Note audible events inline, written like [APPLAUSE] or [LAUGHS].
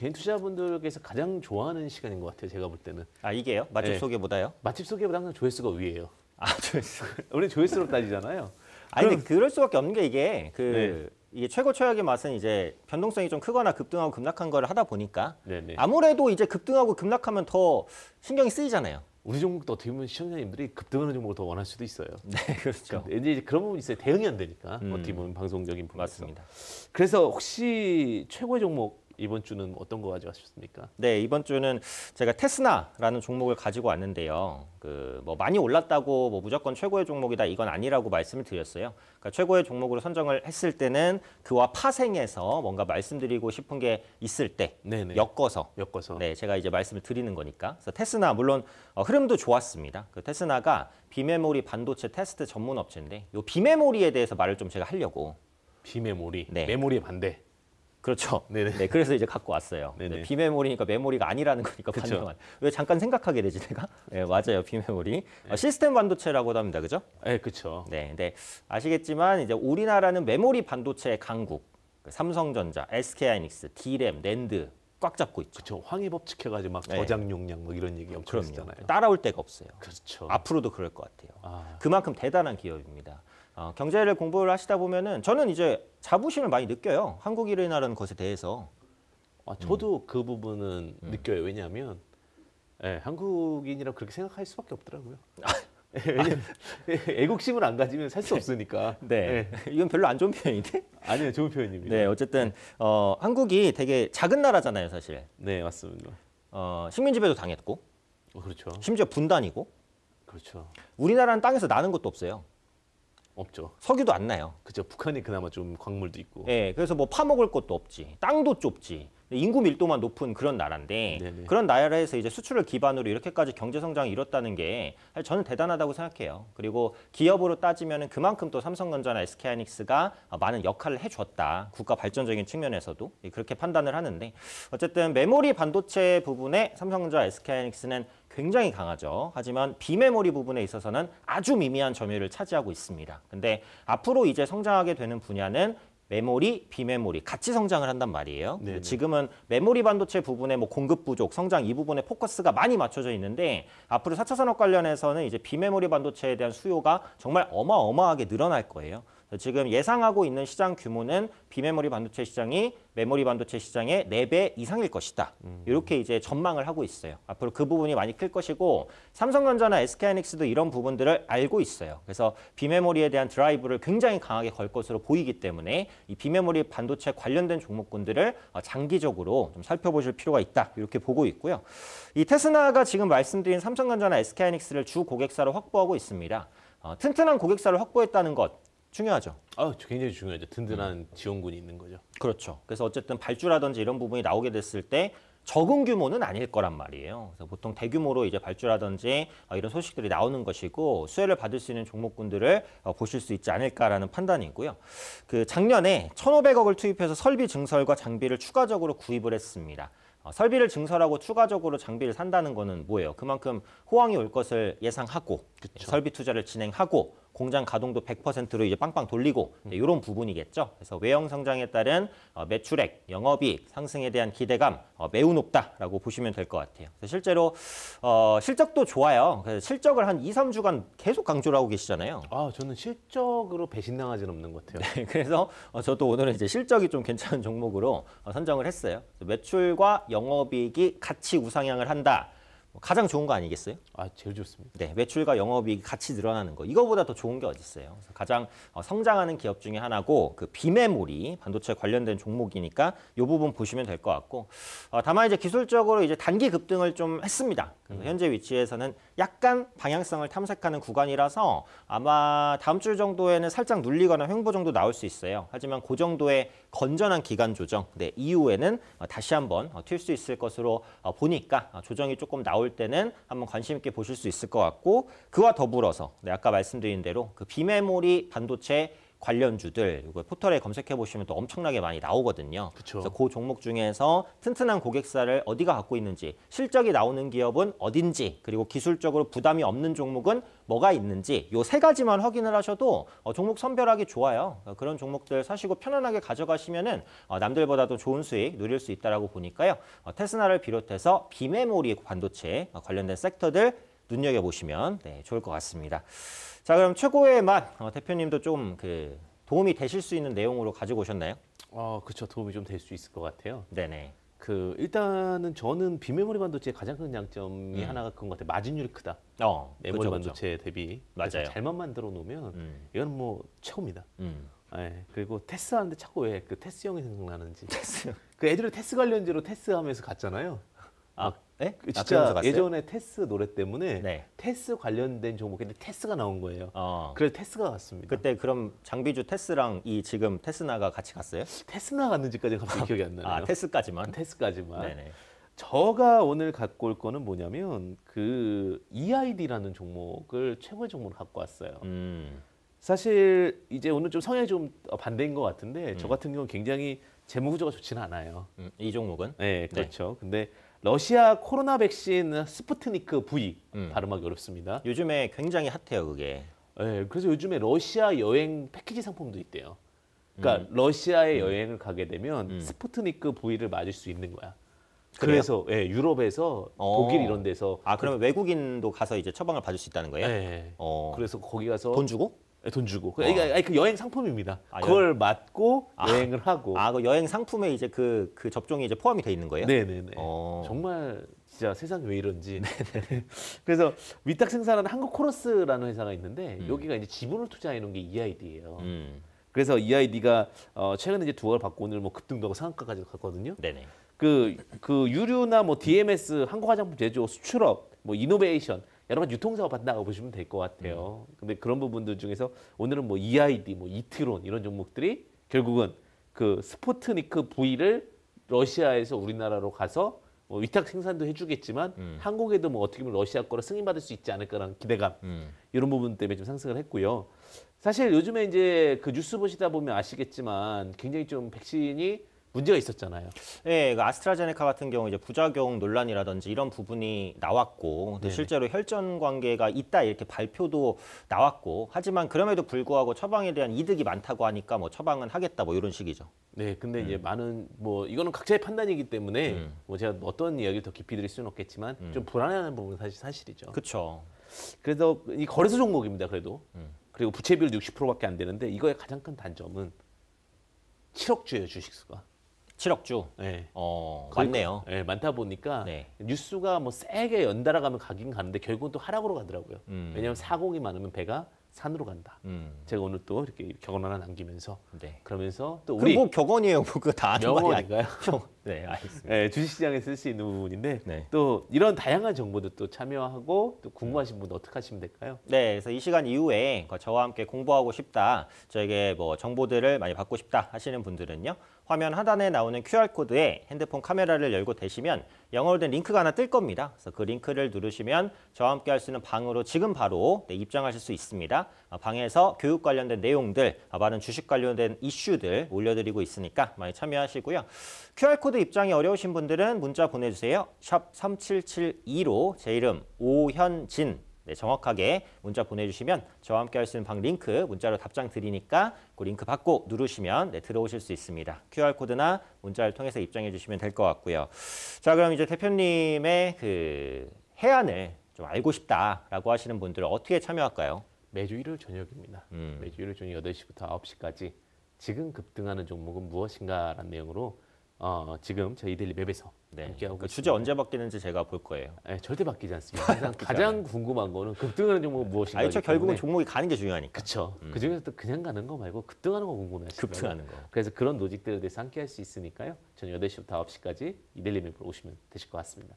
개인 투자분들께서 자 가장 좋아하는 시간인 것 같아요. 제가 볼 때는. 아 이게요? 맛집 네. 소개보다요? 맛집 소개보다 항상 조회수가 위에요. 아 조회수. [LAUGHS] 우리 조회수로 따지잖아요. 아니 그럼... 근데 그럴 수밖에 없는 게 이게 그 네. 이게 최고 최악의 맛은 이제 변동성이 좀 크거나 급등하고 급락한 걸 하다 보니까 네네. 네. 아무래도 이제 급등하고 급락하면 더 신경이 쓰이잖아요. 우리 종목도 어떻게 보면 시청자님들이 급등하는 종목을 더 원할 수도 있어요. [LAUGHS] 네, 그렇죠. 근데 이제 그런 부분이 있어요. 대응이 안 되니까 음, 어떻게 보면 방송적인 부분. 맞습니다. 그래서 혹시 최고의 종목 이번 주는 어떤 거 가져가셨습니까? 네, 이번 주는 제가 테스나라는 종목을 가지고 왔는데요. 그 뭐 많이 올랐다고 뭐 무조건 최고의 종목이다 이건 아니라고 말씀을 드렸어요. 그러니까 최고의 종목으로 선정을 했을 때는 그와 파생해서 뭔가 말씀드리고 싶은 게 있을 때 네네. 엮어서 엮어서 네, 제가 이제 말씀을 드리는 거니까. 그래서 테스나 물론 어, 흐름도 좋았습니다. 그 테스나가 비메모리 반도체 테스트 전문 업체인데 요 비메모리에 대해서 말을 좀 제가 하려고 비메모리 네. 메모리 반대 그렇죠. 네네. 네, 그래서 이제 갖고 왔어요. 네 비메모리니까 메모리가 아니라는 거니까 반영한. 왜 잠깐 생각하게 되지 내가? 네, [LAUGHS] 맞아요. 비메모리. 네. 어, 시스템 반도체라고도 합니다. 그죠? 네, 그렇죠. 네, 네. 아시겠지만 이제 우리나라는 메모리 반도체 의 강국. 그 삼성전자, SK 하이닉스, D램, 랜드 꽉 잡고 있죠. 그렇죠. 황해 법칙 해가지고 막 네. 저장 용량 뭐 이런 얘기 엄청 그럼요. 했잖아요. 따라올 데가 없어요. 그렇죠. 앞으로도 그럴 것 같아요. 아. 그만큼 대단한 기업입니다. 어, 경제를 공부를 하시다 보면은 저는 이제 자부심을 많이 느껴요. 한국이라는 것에 대해서. 아, 저도 음. 그 부분은 음. 느껴요. 왜냐하면 예, 한국인이라 그렇게 생각할 수밖에 없더라고요. 아, [LAUGHS] 예, [LAUGHS] 애국심을 안 가지면 살 수 없으니까. [LAUGHS] 네. 네. 이건 별로 안 좋은 표현인데? 아니요, 좋은 표현입니다. 네, 어쨌든 어, 한국이 되게 작은 나라잖아요, 사실. 네, 맞습니다. 어, 식민지배도 당했고. 어, 그렇죠. 심지어 분단이고. 그렇죠. 우리나라는 땅에서 나는 것도 없어요. 없죠. 석유도 안 나요. 그죠. 북한이 그나마 좀 광물도 있고. 예, 그래서 뭐 파먹을 것도 없지. 땅도 좁지. 인구 밀도만 높은 그런 나라인데 네네. 그런 나라에서 이제 수출을 기반으로 이렇게까지 경제 성장이 이뤘다는 게 저는 대단하다고 생각해요. 그리고 기업으로 따지면 그만큼 또 삼성전자나 SK하이닉스가 많은 역할을 해줬다. 국가 발전적인 측면에서도 그렇게 판단을 하는데 어쨌든 메모리 반도체 부분에 삼성전자 SK하이닉스는 굉장히 강하죠. 하지만 비메모리 부분에 있어서는 아주 미미한 점유율을 차지하고 있습니다. 근데 앞으로 이제 성장하게 되는 분야는 메모리, 비메모리 같이 성장을 한단 말이에요. 네네. 지금은 메모리 반도체 부분에뭐 공급 부족, 성장 이 부분에 포커스가 많이 맞춰져 있는데 앞으로 4차 산업 관련해서는 이제 비메모리 반도체에 대한 수요가 정말 어마어마하게 늘어날 거예요. 지금 예상하고 있는 시장 규모는 비메모리 반도체 시장이 메모리 반도체 시장의 4배 이상일 것이다. 음. 이렇게 이제 전망을 하고 있어요. 앞으로 그 부분이 많이 클 것이고 삼성전자나 SK하이닉스도 이런 부분들을 알고 있어요. 그래서 비메모리에 대한 드라이브를 굉장히 강하게 걸 것으로 보이기 때문에 이 비메모리 반도체 관련된 종목군들을 어, 장기적으로 좀 살펴보실 필요가 있다. 이렇게 보고 있고요. 이 테스나가 지금 말씀드린 삼성전자나 SK하이닉스를 주 고객사로 확보하고 있습니다. 어, 튼튼한 고객사를 확보했다는 것 중요하죠. 아, 굉장히 중요하죠. 든든한 음. 지원군이 있는 거죠. 그렇죠. 그래서 어쨌든 발주라든지 이런 부분이 나오게 됐을 때 적은 규모는 아닐 거란 말이에요. 그래서 보통 대규모로 이제 발주라든지 어, 이런 소식들이 나오는 것이고 수혜를 받을 수 있는 종목군들을 어, 보실 수 있지 않을까라는 판단이고요. 그 작년에 천오백억을 투입해서 설비 증설과 장비를 추가적으로 구입을 했습니다. 어, 설비를 증설하고 추가적으로 장비를 산다는 것은 뭐예요? 그만큼 호황이 올 것을 예상하고 그쵸. 설비 투자를 진행하고 공장 가동도 100%로 이제 빵빵 돌리고 음. 이런 부분이겠죠. 그래서 외형 성장에 따른 어, 매출액, 영업이익 상승에 대한 기대감 어, 매우 높다라고 보시면 될 것 같아요. 실제로 어, 실적도 좋아요. 그래서 실적을 한 2, 3주간 계속 강조를 하고 계시잖아요. 아, 저는 실적으로 배신당하지는 없는 것 같아요. 네, [LAUGHS] 그래서 저도 오늘은 이제 실적이 좀 괜찮은 종목으로 선정을 했어요. 매출과 영업이익이 같이 우상향을 한다. 가장 좋은 거 아니겠어요? 아, 제일 좋습니다. 네, 매출과 영업이익 이 같이 늘어나는 거. 이거보다 더 좋은 게 어디 있어요? 가장 어, 성장하는 기업 중에 하나고 그 비메모리 반도체 관련된 종목이니까 이 부분 보시면 될 것 같고 어, 다만 이제 기술적으로 이제 단기 급등을 좀 했습니다. 그래서 음. 현재 위치에서는 약간 방향성을 탐색하는 구간이라서 아마 다음 주 정도에는 살짝 눌리거나 횡보 정도 나올 수 있어요. 하지만 그 정도의 건전한 기간 조정, 네 이후에는 어, 다시 한번 어, 튈수 있을 것으로 보니까 조정이 조금 나올. 나올 때는 한번 관심 있게 보실 수 있을 것 같고 그와 더불어서 네, 아까 말씀드린 대로 그 비메모리 반도체 관련주들 포털에 검색해 보시면 또 엄청나게 많이 나오거든요. 그쵸. 그래서 그 종목 중에서 튼튼한 고객사를 어디가 갖고 있는지, 실적이 나오는 기업은 어딘지, 그리고 기술적으로 부담이 없는 종목은 뭐가 있는지 요 세 가지만 확인을 하셔도 어, 종목 선별하기 좋아요. 그러니까 그런 종목들 사시고 편안하게 가져가시면은 어, 남들보다도 좋은 수익 누릴 수있다라 보니까요. 어, 테스나를 비롯해서 비메모리 반도체 관련된 섹터들 눈여겨 보시면 네, 좋을 것 같습니다. 자 그럼 최고의 맛 어, 대표님도 좀 그 도움이 되실 수 있는 내용으로 가지고 오셨나요? 어, 그쵸 도움이 좀 될 수 있을 것 같아요. 네네. 그 일단은 저는 비메모리 반도체의 가장 큰장점이 음. 하나가 그건 것 같아요. 마진율이 크다. 어, 메모리 그쵸, 반도체 그쵸. 대비. 맞아요. 잘만 만들어 놓으면 음. 이건 뭐 최고입니다. 음. 예, 그리고 테스 하는데 자꾸 왜 그 테스 형이 생각나는지. 테스. 그 애들을 테스 관련지로 테스 하면서 갔잖아요. 아, 네? 진짜 예전에 테스 노래 때문에 네. 테스 관련된 종목인데 테스가 나온 거예요. 어. 그래서 테스가 갔습니다. 그때 그럼 장비주 테스랑 이 지금 테스나가 같이 갔어요? 테스나 갔는지까지 갑자기 기억이 안 나네요. 아, 테스까지만? 아, 테스까지만. 네네. 저가 오늘 갖고 올 거는 뭐냐면 그 EID라는 종목을 최고의 종목으로 갖고 왔어요. 음. 사실 이제 오늘 좀 성향이 좀 반대인 것 같은데 음. 저 같은 경우는 굉장히 재무구조가 좋지는 않아요. 음, 이 종목은? 네, 그렇죠. 네. 근데 러시아 코로나 백신 스푸트니크 V 음. 발음하기 어렵습니다. 요즘에 굉장히 핫해요 그게. 네, 그래서 요즘에 러시아 여행 패키지 상품도 있대요. 그러니까 음. 러시아에 음. 여행을 가게 되면 음. 스푸트니크 V를 맞을 수 있는 거야. 그래서 예, 유럽에서 어. 독일 이런 데서 아 그 그러면 그, 외국인도 가서 이제 처방을 받을 수 있다는 거예요? 네. 어. 그래서 거기 가서 돈 주고? 예, 돈 주고. 그, 아. 아니, 그 여행 상품입니다. 아, 그걸 여 맞고 아. 여행을 하고. 아, 그 여행 상품에 이제 그, 그 접종이 이제 포함이 돼 있는 거예요? 네네네. 어. 정말 진짜 세상 이왜 이런지. [LAUGHS] [LAUGHS] 그래서 위탁 생산하는 한국 코러스라는 회사가 있는데 음. 여기가 이제 지분을 투자해 놓은 게 EID예요. 음. 그래서 EID가 어, 최근에 이제 두각을 받고 오늘 뭐 급등도 하고 상한가까지 갔거든요. 네네. 그, 그 유류나 뭐 DMS, 한국 화장품 제조, 수출업, 뭐 이노베이션 여러 가 유통사업 한다고 보시면 될 것 같아요. 음. 근데 그런 부분들 중에서 오늘은 뭐 EID, 뭐 이트론 이런 종목들이 결국은 그 스포트니크 부위를 러시아에서 우리나라로 가서 뭐 위탁 생산도 해주겠지만 음. 한국에도 뭐 어떻게 보면 러시아 거를 승인받을 수 있지 않을까라는 기대감 음. 이런 부분 때문에 좀 상승을 했고요. 사실 요즘에 이제 그 뉴스 보시다 보면 아시겠지만 굉장히 좀 백신이 문제가 있었잖아요. 네, 그 아스트라제네카 같은 경우 이제 부작용 논란이라든지 이런 부분이 나왔고 실제로 혈전 관계가 있다 이렇게 발표도 나왔고 하지만 그럼에도 불구하고 처방에 대한 이득이 많다고 하니까 뭐 처방은 하겠다 뭐 이런 식이죠. 네, 근데 음. 이제 많은 뭐 이거는 각자의 판단이기 때문에 음. 뭐 제가 어떤 이야기를 더 깊이 드릴 수는 없겠지만 음. 좀 불안해하는 부분은 사실 사실이죠. 그렇죠. 그래서 이 거래소 종목입니다. 그래도 음. 그리고 부채비율 60%밖에 안 되는데 이거의 가장 큰 단점은 7억 주예요 주식수가. 7억 주. 네. 예. 어, 그러니까 많네요. 네, 예, 많다 보니까 네. 뉴스가 뭐 세게 연달아 가면 가긴 가는데 결국은 또 하락으로 가더라고요. 음. 왜냐하면 사공이 많으면 배가 산으로 간다. 음. 제가 오늘 또 이렇게 격언 하나 남기면서 네. 그러면서 또 우리 뭐 격언이에요. 뭐 그거 다 아는 말이 아닌가요? [LAUGHS] 네, 알겠습니다. 예, 주식시장에 쓸 수 있는 부분인데 네. 또 이런 다양한 정보도 또 참여하고 또 궁금하신 분들 어떻게 하시면 될까요? 네, 그래서 이 시간 이후에 그 저와 함께 공부하고 싶다, 저에게 뭐 정보들을 많이 받고 싶다 하시는 분들은요. 화면 하단에 나오는 QR코드에 핸드폰 카메라를 열고 대시면 영어로 된 링크가 하나 뜰 겁니다. 그래서 그 링크를 누르시면 저와 함께 할 수 있는 방으로 지금 바로 네, 입장하실 수 있습니다. 아, 방에서 교육 관련된 내용들, 아, 많은 주식 관련된 이슈들 올려드리고 있으니까 많이 참여하시고요. QR코드 입장이 어려우신 분들은 문자 보내주세요. 샵 3772로 제 이름 오현진 네, 정확하게 문자 보내주시면 저와 함께 할 수 있는 방 링크 문자로 답장 드리니까 그 링크 받고 누르시면 네, 들어오실 수 있습니다. QR코드나 문자를 통해서 입장해 주시면 될 것 같고요. 자 그럼 이제 대표님의 그 해안을 좀 알고 싶다라고 하시는 분들 은 어떻게 참여할까요? 매주 일요일 저녁입니다. 음. 매주 일요일 저녁 8시부터 9시까지 지금 급등하는 종목은 무엇인가라는 내용으로 어, 지금 저희 데일리 맵에서 네. 함께하고 그 주제 언제 바뀌는지 제가 볼 거예요. 네, 절대 바뀌지 않습니다. 항상 가장 궁금한 거는 급등하는 종목은 네. 무엇인가. 아니 결국은 종목이 가는 게 중요하니까. 그렇죠. 음. 그중에서 또 그냥 가는 거 말고 급등하는 거 궁금해하시죠. 급등하는 거. 그래서 그런 노직들에 대해서 함께할 수 있으니까요. 저녁 8시부터 9시까지 이데일리 맵으로 오시면 되실 것 같습니다.